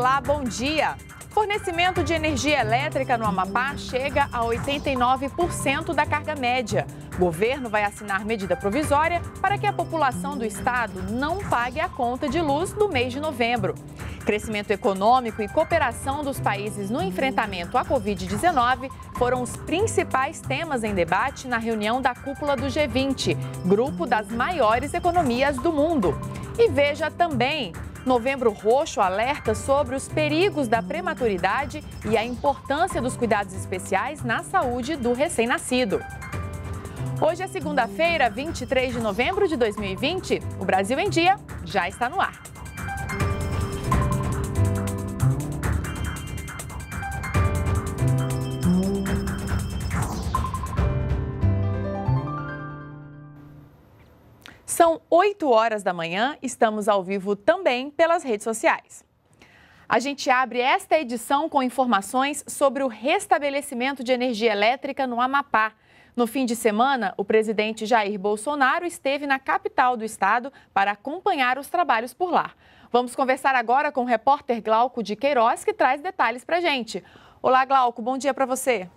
Olá, bom dia. Fornecimento de energia elétrica no Amapá chega a 89% da carga média. O governo vai assinar medida provisória para que a população do estado não pague a conta de luz do mês de novembro. Crescimento econômico e cooperação dos países no enfrentamento à Covid-19 foram os principais temas em debate na reunião da cúpula do G20, grupo das maiores economias do mundo. E veja também. Novembro Roxo alerta sobre os perigos da prematuridade e a importância dos cuidados especiais na saúde do recém-nascido. Hoje é segunda-feira, 23 de novembro de 2020. O Brasil em Dia já está no ar. São 8 horas da manhã, estamos ao vivo também pelas redes sociais. A gente abre esta edição com informações sobre o restabelecimento de energia elétrica no Amapá. No fim de semana, o presidente Jair Bolsonaro esteve na capital do estado para acompanhar os trabalhos por lá. Vamos conversar agora com o repórter Glauco de Queiroz, que traz detalhes para a gente. Olá, Glauco, bom dia para você.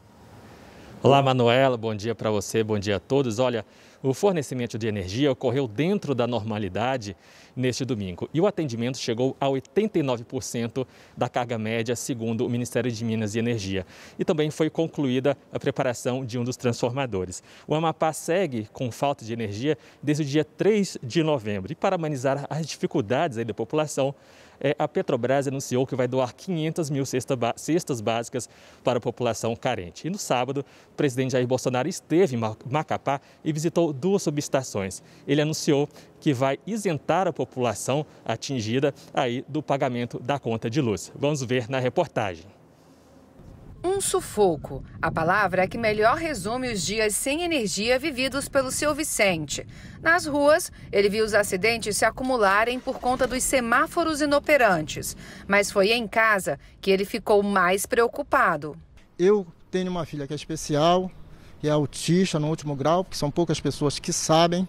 Olá, Manuela, bom dia para você, bom dia a todos. Olha, o fornecimento de energia ocorreu dentro da normalidade neste domingo e o atendimento chegou a 89% da carga média, segundo o Ministério de Minas e Energia. E também foi concluída a preparação de um dos transformadores. O Amapá segue com falta de energia desde o dia 3 de novembro. E para amenizar as dificuldades da população, é, a Petrobras anunciou que vai doar 500 mil cestas básicas para a população carente. E no sábado, o presidente Jair Bolsonaro esteve em Macapá e visitou duas subestações. Ele anunciou que vai isentar a população atingida aí do pagamento da conta de luz. Vamos ver na reportagem um sufoco. A palavra é que melhor resume os dias sem energia vividos pelo seu Vicente. Nas ruas, ele viu os acidentes se acumularem por conta dos semáforos inoperantes. Mas foi em casa que ele ficou mais preocupado. Eu tenho uma filha que é especial, que é autista no último grau, porque são poucas pessoas que sabem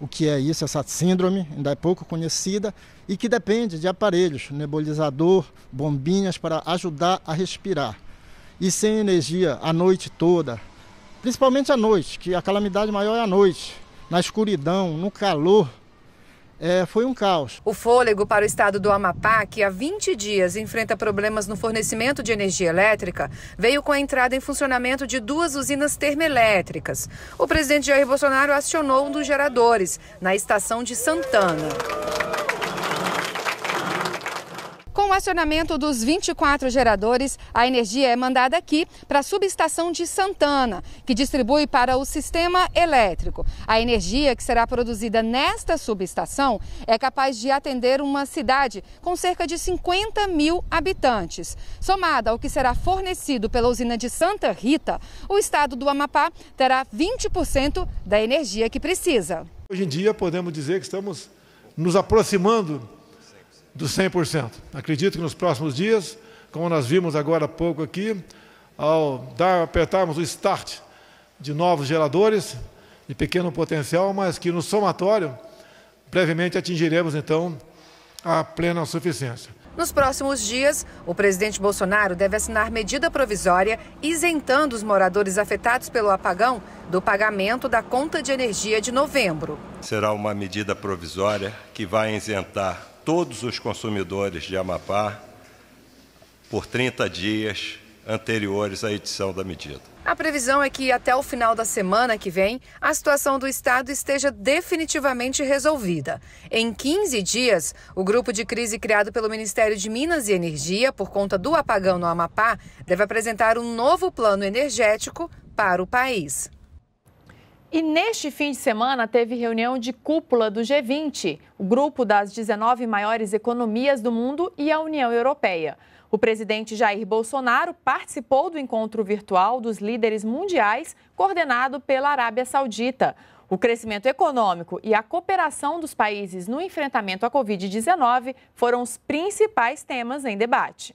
o que é isso, essa síndrome, ainda é pouco conhecida, e que depende de aparelhos, nebulizador, bombinhas para ajudar a respirar e sem energia a noite toda, principalmente à noite, que a calamidade maior é à noite, na escuridão, no calor. É, foi um caos. O fôlego para o estado do Amapá, que há 20 dias enfrenta problemas no fornecimento de energia elétrica, veio com a entrada em funcionamento de duas usinas termoelétricas. O presidente Jair Bolsonaro acionou um dos geradores na estação de Santana o acionamento dos 24 geradores, a energia é mandada aqui para a subestação de Santana, que distribui para o sistema elétrico. A energia que será produzida nesta subestação é capaz de atender uma cidade com cerca de 50 mil habitantes. Somada ao que será fornecido pela usina de Santa Rita, o estado do Amapá terá 20% da energia que precisa. Hoje em dia, podemos dizer que estamos nos aproximando do 100%. Acredito que nos próximos dias, como nós vimos agora há pouco aqui, ao dar, apertarmos o start de novos geradores de pequeno potencial, mas que no somatório brevemente atingiremos então a plena suficiência. Nos próximos dias, o presidente Bolsonaro deve assinar medida provisória isentando os moradores afetados pelo apagão do pagamento da conta de energia de novembro. Será uma medida provisória que vai isentar todos os consumidores de Amapá por 30 dias anteriores à edição da medida. A previsão é que até o final da semana que vem, a situação do estado esteja definitivamente resolvida. Em 15 dias, o grupo de crise criado pelo Ministério de Minas e Energia por conta do apagão no Amapá deve apresentar um novo plano energético para o país. E neste fim de semana teve reunião de cúpula do G20, o grupo das 19 maiores economias do mundo e a União Europeia. O presidente Jair Bolsonaro participou do encontro virtual dos líderes mundiais, coordenado pela Arábia Saudita. O crescimento econômico e a cooperação dos países no enfrentamento à Covid-19 foram os principais temas em debate.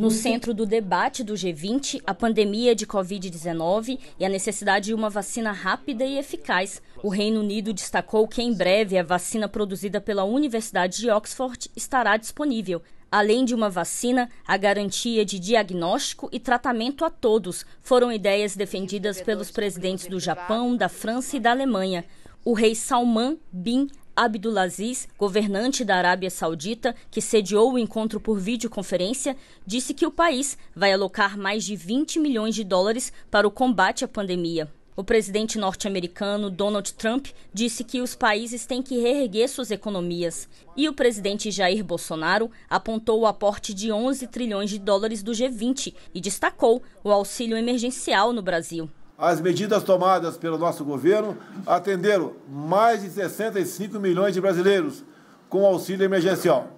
No centro do debate do G20, a pandemia de Covid-19 e a necessidade de uma vacina rápida e eficaz. O Reino Unido destacou que em breve a vacina produzida pela Universidade de Oxford estará disponível. Além de uma vacina, a garantia de diagnóstico e tratamento a todos foram ideias defendidas pelos presidentes do Japão, da França e da Alemanha. O rei Salman bin Abdulaziz, governante da Arábia Saudita, que sediou o encontro por videoconferência, disse que o país vai alocar mais de 20 milhões de dólares para o combate à pandemia. O presidente norte-americano Donald Trump disse que os países têm que reerguer suas economias. E o presidente Jair Bolsonaro apontou o aporte de 11 trilhões de dólares do G20 e destacou o auxílio emergencial no Brasil as medidas tomadas pelo nosso governo atenderam mais de 65 milhões de brasileiros com auxílio emergencial,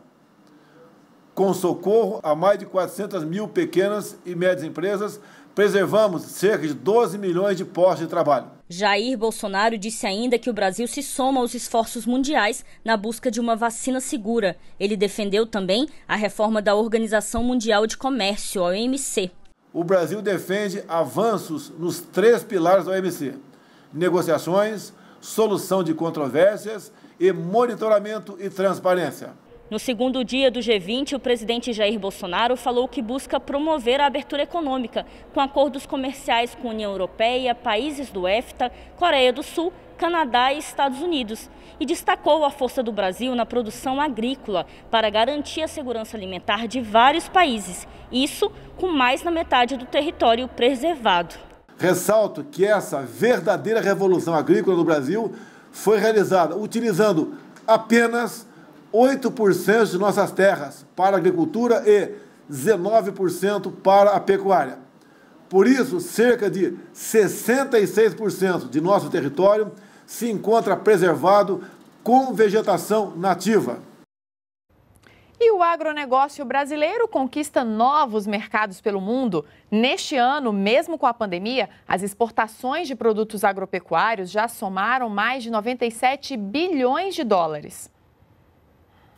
com socorro a mais de 400 mil pequenas e médias empresas preservamos cerca de 12 milhões de postos de trabalho. Jair Bolsonaro disse ainda que o Brasil se soma aos esforços mundiais na busca de uma vacina segura. Ele defendeu também a reforma da Organização Mundial de Comércio, OMC o Brasil defende avanços nos três pilares da OMC: negociações, solução de controvérsias e monitoramento e transparência. No segundo dia do G20, o presidente Jair Bolsonaro falou que busca promover a abertura econômica com acordos comerciais com a União Europeia, países do EFTA, Coreia do Sul Canadá e Estados Unidos e destacou a força do Brasil na produção agrícola para garantir a segurança alimentar de vários países, isso com mais da metade do território preservado. Ressalto que essa verdadeira revolução agrícola no Brasil foi realizada utilizando apenas 8% de nossas terras para a agricultura e 19% para a pecuária. Por isso, cerca de 66% de nosso território se encontra preservado com vegetação nativa. E o agronegócio brasileiro conquista novos mercados pelo mundo. Neste ano, mesmo com a pandemia, as exportações de produtos agropecuários já somaram mais de 97 bilhões de dólares.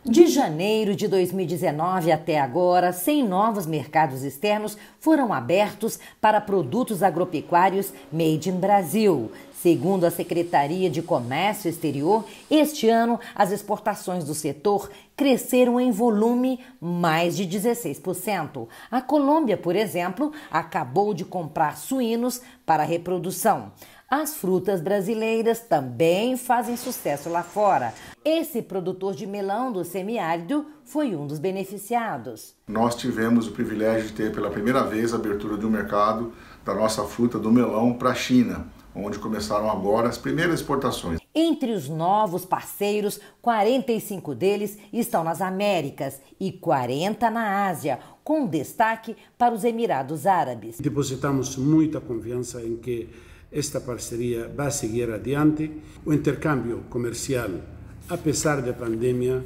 De janeiro de 2019 até agora, 100 novos mercados externos foram abertos para produtos agropecuários made in Brasil. Segundo a Secretaria de Comércio Exterior, este ano as exportações do setor cresceram em volume mais de 16%. A Colômbia, por exemplo, acabou de comprar suínos para reprodução. As frutas brasileiras também fazem sucesso lá fora. Esse produtor de melão do semiárido foi um dos beneficiados. Nós tivemos o privilégio de ter pela primeira vez a abertura de um mercado da nossa fruta do melão para a China onde começaram agora as primeiras exportações. Entre os novos parceiros, 45 deles estão nas Américas e 40 na Ásia, com destaque para os Emirados Árabes. Depositamos muita confiança em que esta parceria vai seguir adiante. O intercâmbio comercial, apesar da pandemia,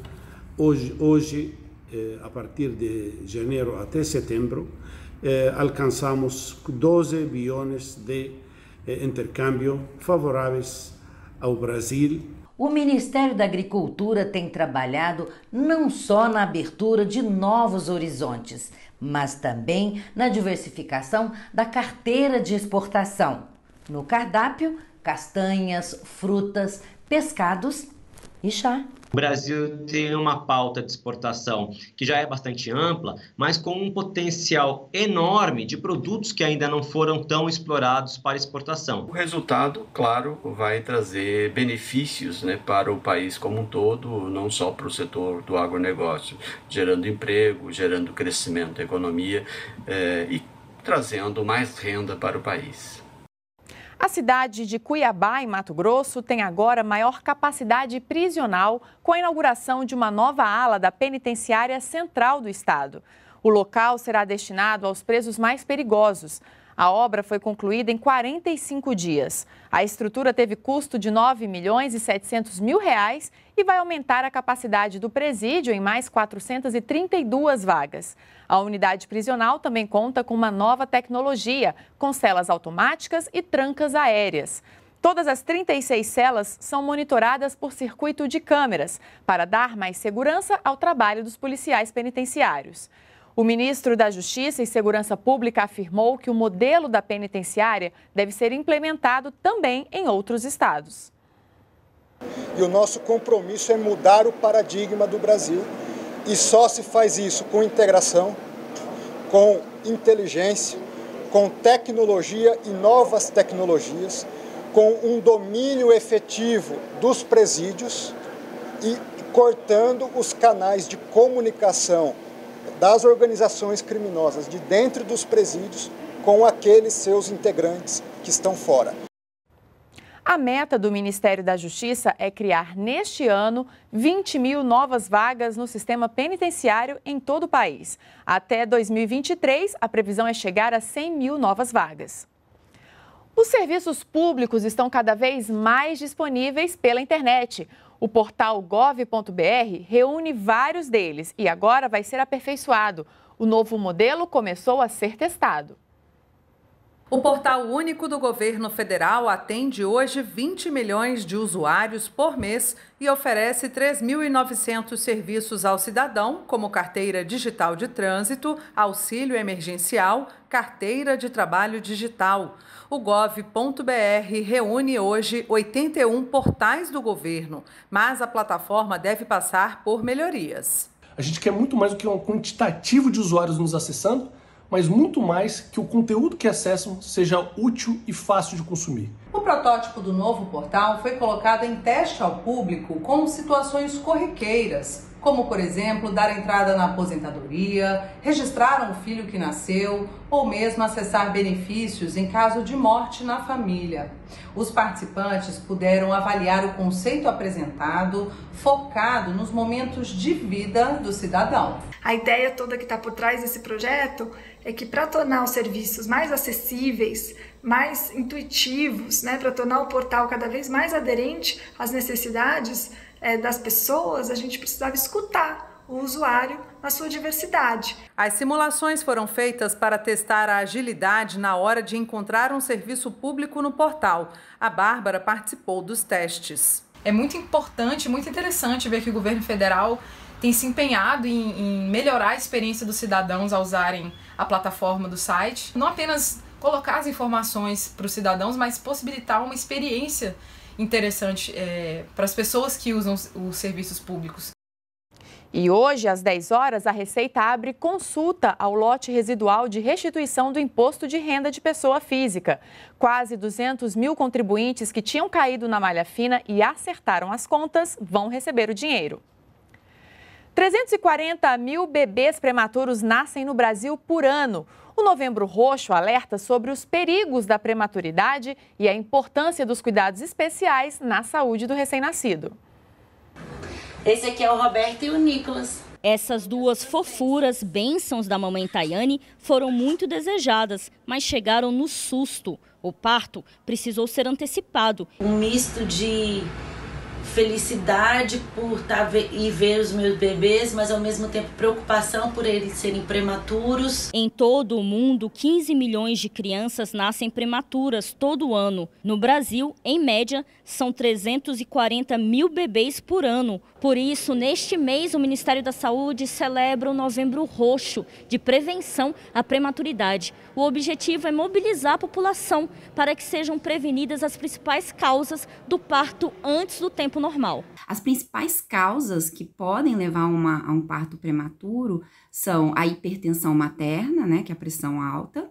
hoje, hoje eh, a partir de janeiro até setembro, eh, alcançamos 12 bilhões de intercâmbio favoráveis ao Brasil. O Ministério da Agricultura tem trabalhado não só na abertura de novos horizontes, mas também na diversificação da carteira de exportação. No cardápio, castanhas, frutas, pescados e chá. O Brasil tem uma pauta de exportação que já é bastante ampla, mas com um potencial enorme de produtos que ainda não foram tão explorados para exportação. O resultado, claro, vai trazer benefícios né, para o país como um todo, não só para o setor do agronegócio, gerando emprego, gerando crescimento da economia eh, e trazendo mais renda para o país. A cidade de Cuiabá, em Mato Grosso, tem agora maior capacidade prisional com a inauguração de uma nova ala da Penitenciária Central do Estado. O local será destinado aos presos mais perigosos. A obra foi concluída em 45 dias. A estrutura teve custo de 9 milhões e 700 mil reais e vai aumentar a capacidade do presídio em mais 432 vagas. A unidade prisional também conta com uma nova tecnologia, com celas automáticas e trancas aéreas. Todas as 36 celas são monitoradas por circuito de câmeras para dar mais segurança ao trabalho dos policiais penitenciários. O ministro da Justiça e Segurança Pública afirmou que o modelo da penitenciária deve ser implementado também em outros estados. E o nosso compromisso é mudar o paradigma do Brasil. E só se faz isso com integração, com inteligência, com tecnologia e novas tecnologias, com um domínio efetivo dos presídios e cortando os canais de comunicação das organizações criminosas de dentro dos presídios com aqueles seus integrantes que estão fora. A meta do Ministério da Justiça é criar neste ano 20 mil novas vagas no sistema penitenciário em todo o país. Até 2023, a previsão é chegar a 100 mil novas vagas. Os serviços públicos estão cada vez mais disponíveis pela internet. O portal gov.br reúne vários deles e agora vai ser aperfeiçoado. O novo modelo começou a ser testado. O portal único do governo federal atende hoje 20 milhões de usuários por mês e oferece 3.900 serviços ao cidadão, como carteira digital de trânsito, auxílio emergencial, carteira de trabalho digital. O gov.br reúne hoje 81 portais do governo, mas a plataforma deve passar por melhorias. A gente quer muito mais do que um quantitativo de usuários nos acessando mas muito mais que o conteúdo que acessam seja útil e fácil de consumir. O protótipo do novo portal foi colocado em teste ao público com situações corriqueiras como por exemplo dar entrada na aposentadoria, registrar um filho que nasceu ou mesmo acessar benefícios em caso de morte na família. Os participantes puderam avaliar o conceito apresentado focado nos momentos de vida do cidadão. A ideia toda que está por trás desse projeto é que para tornar os serviços mais acessíveis, mais intuitivos, né, para tornar o portal cada vez mais aderente às necessidades é, das pessoas, a gente precisava escutar o usuário na sua diversidade. As simulações foram feitas para testar a agilidade na hora de encontrar um serviço público no portal. A Bárbara participou dos testes. É muito importante, muito interessante ver que o governo federal tem se empenhado em, em melhorar a experiência dos cidadãos ao usarem a plataforma do site. Não apenas colocar as informações para os cidadãos, mas possibilitar uma experiência interessante é, para as pessoas que usam os serviços públicos. E hoje, às 10 horas, a Receita abre consulta ao lote residual de restituição do imposto de renda de pessoa física. Quase 200 mil contribuintes que tinham caído na malha fina e acertaram as contas vão receber o dinheiro. 340 mil bebês prematuros nascem no Brasil por ano. O Novembro Roxo alerta sobre os perigos da prematuridade e a importância dos cuidados especiais na saúde do recém-nascido. Esse aqui é o Roberto e o Nicolas. Essas duas fofuras, bênçãos da mamãe Tayane, foram muito desejadas, mas chegaram no susto. O parto precisou ser antecipado. Um misto de felicidade por tá estar e ver os meus bebês, mas ao mesmo tempo preocupação por eles serem prematuros. Em todo o mundo, 15 milhões de crianças nascem prematuras todo ano. No Brasil, em média, são 340 mil bebês por ano. Por isso, neste mês, o Ministério da Saúde celebra o Novembro Roxo de prevenção à prematuridade. O objetivo é mobilizar a população para que sejam prevenidas as principais causas do parto antes do tempo normal. As principais causas que podem levar uma, a um parto prematuro são a hipertensão materna, né, que é a pressão alta,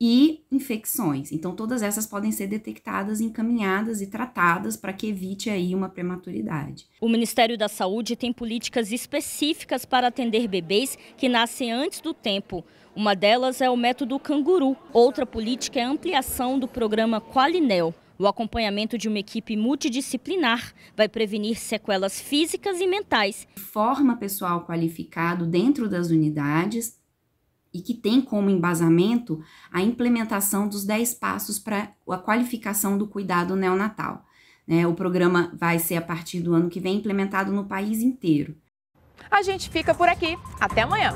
e infecções. Então, todas essas podem ser detectadas, encaminhadas e tratadas para que evite aí uma prematuridade. O Ministério da Saúde tem políticas específicas para atender bebês que nascem antes do tempo. Uma delas é o método canguru. Outra política é a ampliação do programa Qualinel. O acompanhamento de uma equipe multidisciplinar vai prevenir sequelas físicas e mentais. Forma pessoal qualificado dentro das unidades e que tem como embasamento a implementação dos 10 passos para a qualificação do cuidado neonatal. Né? O programa vai ser, a partir do ano que vem, implementado no país inteiro. A gente fica por aqui. Até amanhã!